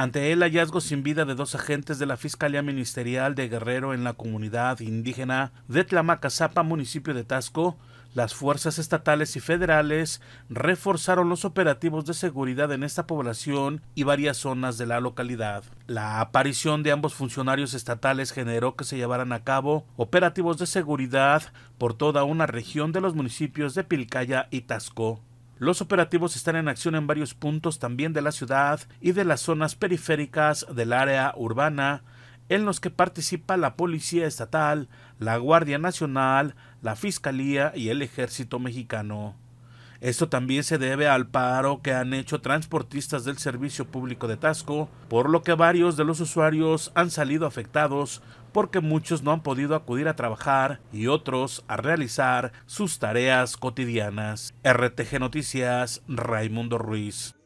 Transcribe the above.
Ante el hallazgo sin vida de dos agentes de la Fiscalía Ministerial de Guerrero en la comunidad indígena de Tlamacazapa, municipio de Tasco, las fuerzas estatales y federales reforzaron los operativos de seguridad en esta población y varias zonas de la localidad. La aparición de ambos funcionarios estatales generó que se llevaran a cabo operativos de seguridad por toda una región de los municipios de Pilcaya y Tasco. Los operativos están en acción en varios puntos también de la ciudad y de las zonas periféricas del área urbana, en los que participa la Policía Estatal, la Guardia Nacional, la Fiscalía y el Ejército Mexicano. Esto también se debe al paro que han hecho transportistas del Servicio Público de Tasco, por lo que varios de los usuarios han salido afectados porque muchos no han podido acudir a trabajar y otros a realizar sus tareas cotidianas. RTG Noticias, Raimundo Ruiz.